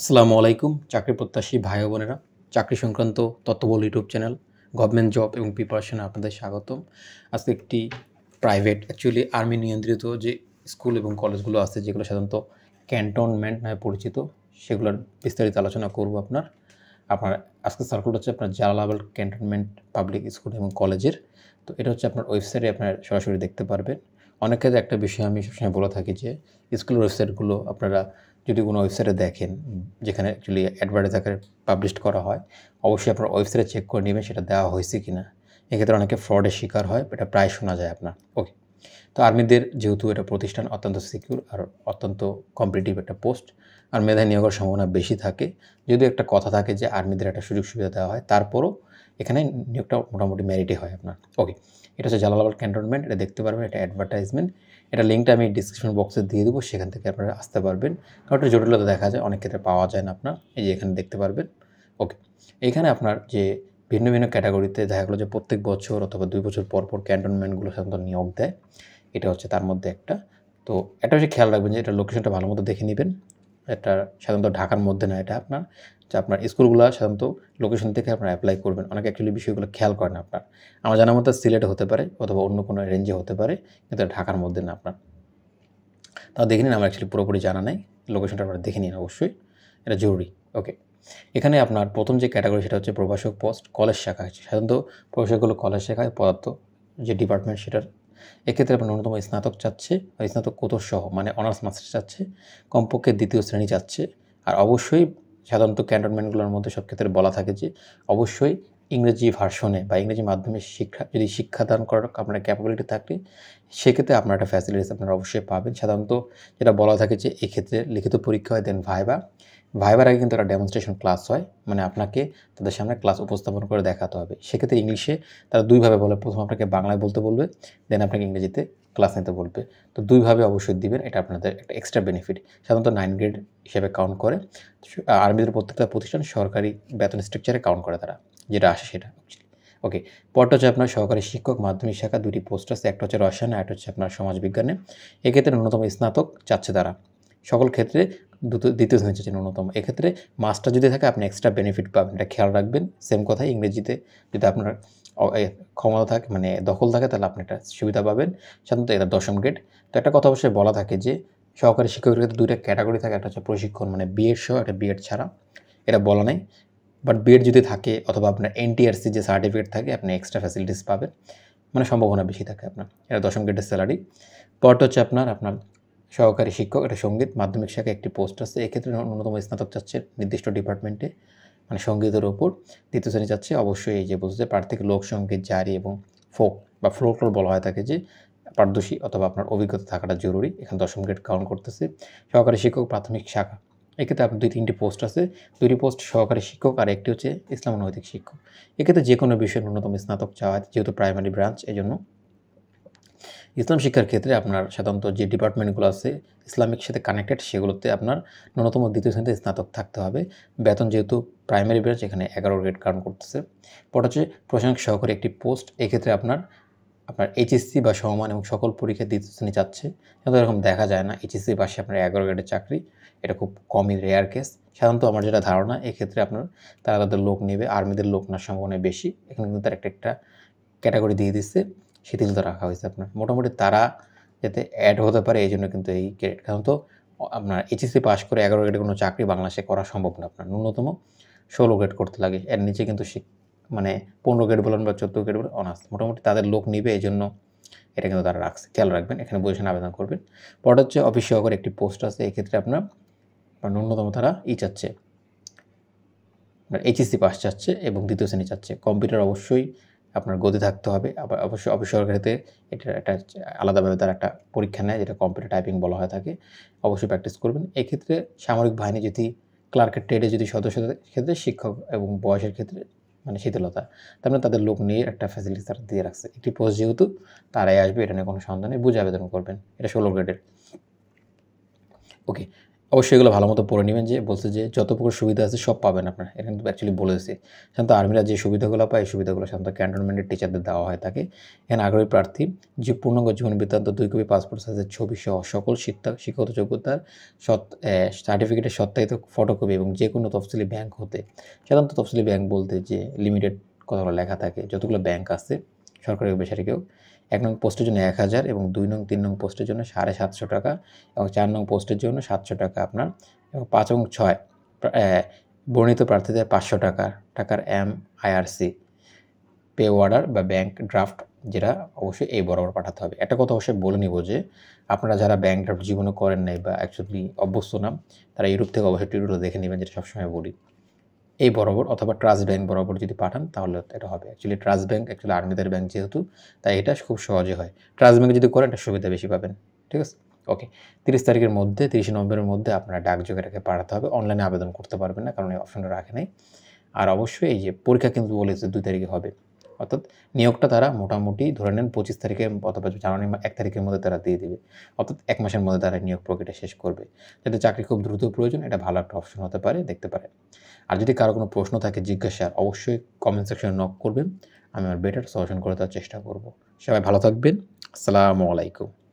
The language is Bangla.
আসসালামু আলাইকুম চাকরি প্রত্যাশী ভাই বোনেরা চাকরি সংক্রান্ত তত্ত্ববল ইউটিউব চ্যানেল গভর্নমেন্ট জব এবং প্রিপারেশনে আপনাদের স্বাগতম আজকে একটি প্রাইভেট অ্যাকচুয়ালি আর্মি নিয়ন্ত্রিত যে স্কুল এবং কলেজগুলো আছে যেগুলো সাধারণত ক্যান্টনমেন্ট নামে পরিচিত সেগুলোর বিস্তারিত আলোচনা করব আপনার আপনার আজকে সার্কুলটা হচ্ছে আপনার জালালাবাদ ক্যান্টনমেন্ট পাবলিক স্কুল এবং কলেজের তো এটা হচ্ছে আপনার ওয়েবসাইটে আপনার সরাসরি দেখতে পারবেন অনেক ক্ষেত্রে একটা বিষয় আমি সবসময় বলে থাকি যে স্কুলের ওয়েবসাইটগুলো আপনারা যদি কোনো ওয়েবসাইটে দেখেন যেখানে অ্যাকচুয়ালি অ্যাডভার্টাইজ আকারে পাবলিশ করা হয় অবশ্যই আপনার ওয়েবসাইটে চেক করে নেবেন সেটা দেওয়া হয়েছে কি না এক্ষেত্রে অনেকে ফ্রডের শিকার হয় এটা প্রায় শোনা যায় আপনার ওকে তো আর্মিদের যেহেতু এটা প্রতিষ্ঠান অত্যন্ত সিকিউর আর অত্যন্ত কম্পিটিটিভ একটা পোস্ট আর মেধায় নিয়োগের সম্ভাবনা বেশি থাকে যদিও একটা কথা থাকে যে আর্মিদের একটা সুযোগ সুবিধা দেওয়া হয় তারপরও এখানে নিয়োগটা মোটামুটি ম্যারিটে হয় আপনার ওকে এটা হচ্ছে জালালাবাদ ক্যান্টনমেন্ট এটা দেখতে পারবেন এটা অ্যাডভার্টাইজমেন্ট এটা লিঙ্কটা আমি ডিসক্রিপশন বক্সে দিয়ে দেবো সেখান থেকে আপনারা আসতে পারবেন কারণ জটিলতা দেখা যায় অনেক ক্ষেত্রে পাওয়া যায় না আপনার এই যে এখানে দেখতে পারবেন ওকে এখানে আপনার যে ভিন্ন ভিন্ন ক্যাটাগরিতে দেখা গেলো যে প্রত্যেক বছর অথবা দুই বছর পর পর ক্যান্টনমেন্টগুলো সাধারণত নিয়োগ দেয় এটা হচ্ছে তার মধ্যে একটা তো এটা হচ্ছে খেয়াল রাখবেন যে এটা লোকেশনটা ভালো মতো দেখে নেবেন এটা সাধারণত ঢাকার মধ্যে না এটা আপনার যে আপনার স্কুলগুলো সাধারণত লোকেশন থেকে আপনার অ্যাপ্লাই করবেন অনেকে অ্যাকচুয়ালি বিষয়গুলো খেয়াল করেন আপনার আমার জানা মতো সিলেটে হতে পারে অথবা অন্য কোনো রেঞ্জে হতে পারে কিন্তু ঢাকার মধ্যে না আপনার তাও দেখে নিন আমার অ্যাকচুয়ালি পুরোপুরি জানা নেই লোকেশনটা আপনার দেখে নিন অবশ্যই এটা জরুরি ওকে এখানে আপনার প্রথম যে ক্যাটাগরি সেটা হচ্ছে প্রভাষক পোস্ট কলেজ শাখা সাধারণত প্রভাষকগুলো কলেজ শাখায় পদার্থ যে ডিপার্টমেন্ট সেটার এক্ষেত্রে আপনার ন্যূনতম স্নাতক চাচ্ছে বা স্নাতক কোতর সহ মানে অনার্স মাস্টার চাচ্ছে কমপক্ষে দ্বিতীয় শ্রেণী চাচ্ছে আর অবশ্যই সাধারণত ক্যান্টনমেন্টগুলোর মধ্যে সব ক্ষেত্রে বলা থাকে যে অবশ্যই ইংরেজি ভার্সনে বা ইংরেজি মাধ্যমে শিক্ষা যদি শিক্ষাদান করার আপনার ক্যাপাবিলিটি থাকে সেক্ষেত্রে আপনার একটা ফ্যাসিলিটিস আপনারা অবশ্যই পাবেন সাধারণত যেটা বলা থাকে যে এক্ষেত্রে লিখিত পরীক্ষা হয় দেন ভাইবা ভাইবার আগে কিন্তু একটা ডেমনস্ট্রেশন ক্লাস হয় মানে আপনাকে তাদের সামনে ক্লাস উপস্থাপন করে দেখাতে হবে সেক্ষেত্রে ইংলিশে তারা দুইভাবে বলে প্রথম আপনাকে বাংলায় বলতে বলবে দেন আপনাকে ইংরেজিতে ক্লাস নিতে বলবে তো দুইভাবে অবশ্যই দিবেন এটা আপনাদের একটা এক্সট্রা বেনিফিট সাধারণত নাইন গ্রেড হিসেবে কাউন্ট করে আর্মিদের প্রত্যেকটা প্রতিষ্ঠান সরকারি বেতন স্ট্রাকচারে কাউন্ট করে তারা যেটা আসে সেটা ওকে পরটা হচ্ছে আপনার সহকারী শিক্ষক মাধ্যমিক শাখা দুটি পোস্ট আছে একটা হচ্ছে রসায়ন আর একটা হচ্ছে আপনার সমাজবিজ্ঞানে এক্ষেত্রে ন্যূনতম স্নাতক চাচ্ছে তারা সকল ক্ষেত্রে দ্বিতীয় সেন্সেশন ন্যূনতম এক্ষেত্রে মাস্টার যদি থাকে আপনি এক্সট্রা বেনিফিট পাবেন এটা খেয়াল রাখবেন সেম কথা ইংরেজিতে যদি আপনার ক্ষমতা থাকে মানে দখল থাকে তাহলে আপনি একটা সুবিধা পাবেন সাধারণত এটা দশম গ্রেড তো একটা কথা অবশ্যই বলা থাকে যে সহকারী শিক্ষকের ক্ষেত্রে দুইটা ক্যাটাগরি থাকে একটা হচ্ছে প্রশিক্ষণ মানে বিএড সহ একটা বিএড ছাড়া এটা বলা নাই বাট বিএড যদি থাকে অথবা আপনার এনটিআরসি e যে সার্টিফিকেট থাকে আপনি এক্সট্রা ফ্যাসিলিটিস পাবেন মানে সম্ভাবনা বেশি থাকে আপনার এটা দশম গ্রেডের স্যালারি পরটা হচ্ছে আপনার আপনার সহকারী শিক্ষক এটা সঙ্গীত মাধ্যমিক শাখায় একটি পোস্ট আছে এক্ষেত্রে ন্যূনতম স্নাতক চাচ্ছে নির্দিষ্ট ডিপার্টমেন্টে মানে সঙ্গীতের ওপর দ্বিতীয় শ্রেণী চাচ্ছে অবশ্যই এই যে বলছে পার থেকে লোকসঙ্গীত জারি এবং ফোক বা ফ্লোকল বলা হয় তাকে যে পারদর্শী অথবা আপনার অভিজ্ঞতা থাকাটা জরুরি এখানে দশম গ্রেড কাউন্ট করতেছে সহকারী শিক্ষক প্রাথমিক শাখা এক্ষেত্রে আপনার দুই তিনটি পোস্ট আছে দুটি পোস্ট সহকারী শিক্ষক আর একটি হচ্ছে ইসলাম নৈতিক শিক্ষক এক্ষেত্রে যে কোনো বিষয়ে ন্যূনতম স্নাতক চাওয়া যেহেতু প্রাইমারি ব্রাঞ্চ এজন্য ইসলাম শিক্ষার ক্ষেত্রে আপনার সাধারণত যে ডিপার্টমেন্টগুলো আছে ইসলামিক সাথে কানেক্টেড সেগুলোতে আপনার ন্যূনতম দ্বিতীয় শ্রেণীতে স্নাতক থাকতে হবে বেতন যেহেতু প্রাইমারি ব্রাঞ্চ এখানে এগারো গ্রেড কারণ করতেছে পর হচ্ছে প্রশাসনিক সহকারী একটি পোস্ট এক্ষেত্রে আপনার আপনার এইচএসসি বা সমান এবং সকল পরীক্ষা দ্বিতীয় শ্রেণী চাচ্ছে এরকম দেখা যায় না এইচএসসি পাশে আপনার এগারো গ্রেডের চাকরি এটা খুব কমই রেয়ার কেস সাধারণত আমার যেটা ধারণা এক্ষেত্রে আপনার তারা তাদের লোক নেবে আর্মিদের লোক নেওয়ার সম্ভাবনা বেশি এখানে কিন্তু তার একটা একটা ক্যাটাগরি দিয়ে দিচ্ছে শিথিলতা রাখা হয়েছে আপনার মোটামুটি তারা যাতে অ্যাড হতে পারে এই জন্য কিন্তু এই গ্রেড কারণ তো আপনার এইচএসসি পাস করে এগারো গ্রেডে কোনো চাকরি বাংলাদেশে করা সম্ভব না আপনার ন্যূনতম ষোলো গ্রেড করতে লাগে এর নিচে কিন্তু মানে পনেরো গ্রেড বলেন বা চোদ্দো গ্রেড বলেন অনার্স মোটামুটি তাদের লোক নিবে এই জন্য এটা কিন্তু তারা রাখছে খেয়াল রাখবেন এখানে বসে আবেদন করবেন পরে হচ্ছে অফিস সহকারে একটি পোস্ট আছে এক্ষেত্রে আপনার ন্যূনতম তারা ই চাচ্ছে এইচএসসি পাস চাচ্ছে এবং দ্বিতীয় শ্রেণী চাচ্ছে কম্পিউটার অবশ্যই আপনার গতি থাকতে হবে আবার অবশ্যই অবসরকারিতে এটা একটা আলাদাভাবে তার একটা পরীক্ষা নেয় যেটা কম্পিউটার টাইপিং বলা হয় থাকে অবশ্যই প্র্যাকটিস করবেন এক্ষেত্রে সামরিক বাহিনী যদি ক্লার্কের ট্রেডে যদি সদস্য ক্ষেত্রে শিক্ষক এবং বয়সের ক্ষেত্রে মানে শীতলতা তার মানে তাদের লোক নিয়ে একটা ফ্যাসিলিটি তারা দিয়ে রাখছে একটি পোস্ট যেহেতু তারাই আসবে এটা নিয়ে কোনো সন্ধানে বুঝে আবেদন করবেন এটা ষোলো গ্রেডের ওকে অবশ্যই এগুলো ভালো মতো পড়ে নেবেন যে বলছে যে যত প্রকার সুবিধা আছে সব পাবেন আপনার এটা কিন্তু অ্যাকচুয়ালি বলে দিচ্ছে সাধারণত আর্মিরা যে সুবিধাগুলো পায় এই সুবিধাগুলো সাধারণত ক্যান্টনমেন্টের টিচারদের দেওয়া হয় থাকে এখানে আগ্রহী প্রার্থী যে পূর্ণাঙ্গ জীবন বৃত্তান্ত দুই কপি পাসপোর্ট সাইজের ছবি সহ সকল শিক্ষা শিক্ষাগত যোগ্যতার সৎ সার্টিফিকেটের সত্যায়িত ফটোকপি এবং যে কোনো তফসিলি ব্যাংক হতে সাধারণত তফসিলি ব্যাংক বলতে যে লিমিটেড কথাগুলো লেখা থাকে যতগুলো ব্যাংক আছে সরকারি ও এক নং পোস্টের জন্য এক হাজার এবং দুই নং তিন নং পোস্টের জন্য সাড়ে সাতশো টাকা এবং চার নং পোস্টের জন্য সাতশো টাকা আপনার এবং পাঁচ এবং ছয় বর্ণিত প্রার্থীদের পাঁচশো টাকা টাকার এম আইআরসি পে অর্ডার বা ব্যাংক ড্রাফট যেটা অবশ্যই এই বরাবর পাঠাতে হবে একটা কথা অবশ্যই বলে নিব যে আপনারা যারা ব্যাংক ড্রাফট জীবনে করেন নাই বা অ্যাকচুয়ালি অভ্যস্ত না তারা ইউরোপ থেকে অবশ্যই টিউটোরিয়াল দেখে নেবেন যেটা সবসময় বলি এই বরাবর অথবা ট্রাস্ট ব্যাংক বরাবর যদি পাঠান তাহলে এটা হবে অ্যাকচুয়ালি ট্রাস্ট ব্যাংক অ্যাকচুয়ালি আর্মিদের ব্যাংক যেহেতু তাই এটা খুব সহজে হয় ট্রাস্ট ব্যাংকে যদি করেন এটা সুবিধা বেশি পাবেন ঠিক আছে ওকে তিরিশ তারিখের মধ্যে তিরিশে নভেম্বরের মধ্যে আপনারা ডাকযোগে রেখে পাঠাতে হবে অনলাইনে আবেদন করতে পারবেন না কারণ এই অপশনটা রাখে নাই আর অবশ্যই এই যে পরীক্ষা কিন্তু বলেছে দুই তারিখে হবে অর্থাৎ নিয়োগটা তারা মোটামুটি ধরে নেন পঁচিশ তারিখে অথবা জানুয়ারি এক তারিখের মধ্যে তারা দিয়ে দেবে অর্থাৎ এক মাসের মধ্যে তারা নিয়োগ প্রক্রিয়াটা শেষ করবে যাতে চাকরি খুব দ্রুত প্রয়োজন এটা ভালো একটা অপশন হতে পারে দেখতে পারে আর যদি কারো কোনো প্রশ্ন থাকে জিজ্ঞাসা অবশ্যই কমেন্ট সেকশনে নক করবেন আমি আমার বেটার সলিউশন করে দেওয়ার চেষ্টা করব সবাই ভালো থাকবেন আসসালামু আলাইকুম